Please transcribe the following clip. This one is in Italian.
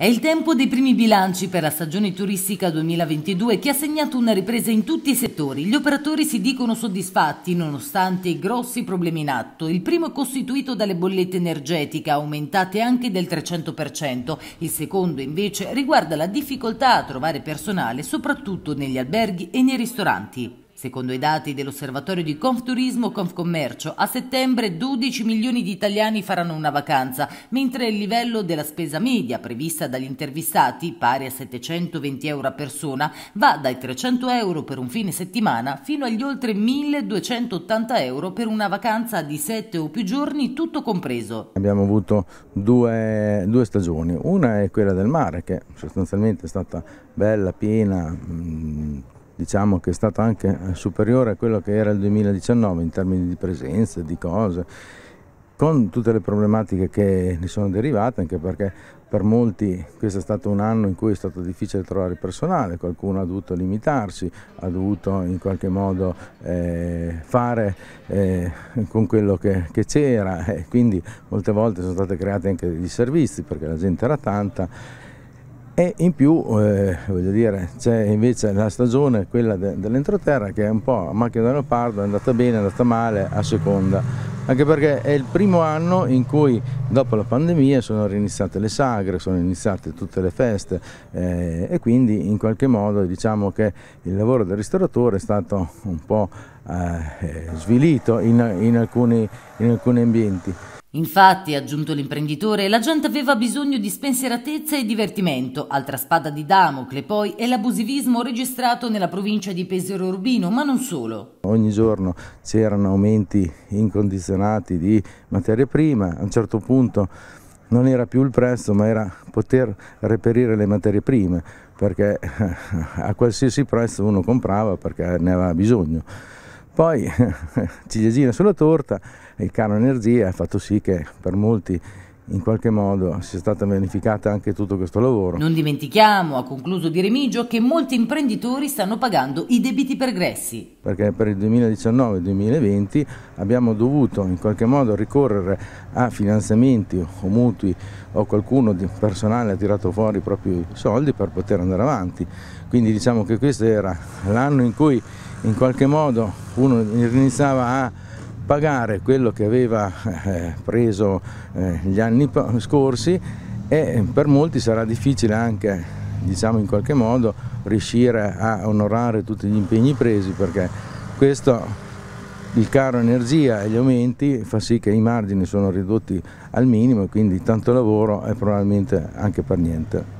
È il tempo dei primi bilanci per la stagione turistica 2022 che ha segnato una ripresa in tutti i settori. Gli operatori si dicono soddisfatti nonostante i grossi problemi in atto. Il primo è costituito dalle bollette energetiche aumentate anche del 300%. Il secondo invece riguarda la difficoltà a trovare personale soprattutto negli alberghi e nei ristoranti. Secondo i dati dell'osservatorio di Confturismo Confcommercio, a settembre 12 milioni di italiani faranno una vacanza, mentre il livello della spesa media prevista dagli intervistati, pari a 720 euro a persona, va dai 300 euro per un fine settimana fino agli oltre 1280 euro per una vacanza di 7 o più giorni, tutto compreso. Abbiamo avuto due, due stagioni, una è quella del mare che sostanzialmente è stata bella, piena, mh, diciamo che è stato anche eh, superiore a quello che era il 2019 in termini di presenza, di cose, con tutte le problematiche che ne sono derivate, anche perché per molti questo è stato un anno in cui è stato difficile trovare personale, qualcuno ha dovuto limitarsi, ha dovuto in qualche modo eh, fare eh, con quello che, che c'era e eh, quindi molte volte sono state create anche dei servizi perché la gente era tanta e in più eh, dire, c'è invece la stagione, quella de- dell'entroterra, che è un po' a macchia da leopardo, è andata bene, è andata male, a seconda, anche perché è il primo anno in cui dopo la pandemia sono riniziate le sagre, sono iniziate tutte le feste eh, e quindi in qualche modo diciamo che il lavoro del ristoratore è stato un po' eh, svilito in, in, alcuni, in alcuni ambienti. Infatti, ha aggiunto l'imprenditore, la gente aveva bisogno di spensieratezza e divertimento. Altra spada di Damocle poi è l'abusivismo registrato nella provincia di Pesero Urbino, ma non solo. Ogni giorno c'erano aumenti incondizionati di materie prime, a un certo punto non era più il prezzo ma era poter reperire le materie prime perché a qualsiasi prezzo uno comprava perché ne aveva bisogno. Poi ciliegina sulla torta, il caro energia ha fatto sì che per molti in qualche modo sia stata vanificata anche tutto questo lavoro. Non dimentichiamo, ha concluso Di Remigio, che molti imprenditori stanno pagando i debiti pregressi. Perché per il 2019-2020 abbiamo dovuto in qualche modo ricorrere a finanziamenti o mutui o qualcuno di personale ha tirato fuori i propri soldi per poter andare avanti. Quindi diciamo che questo era l'anno in cui in qualche modo uno iniziava a pagare quello che aveva eh, preso eh, gli anni scorsi e per molti sarà difficile anche diciamo in qualche modo riuscire a onorare tutti gli impegni presi perché questo il caro energia e gli aumenti fa sì che i margini sono ridotti al minimo e quindi tanto lavoro è probabilmente anche per niente.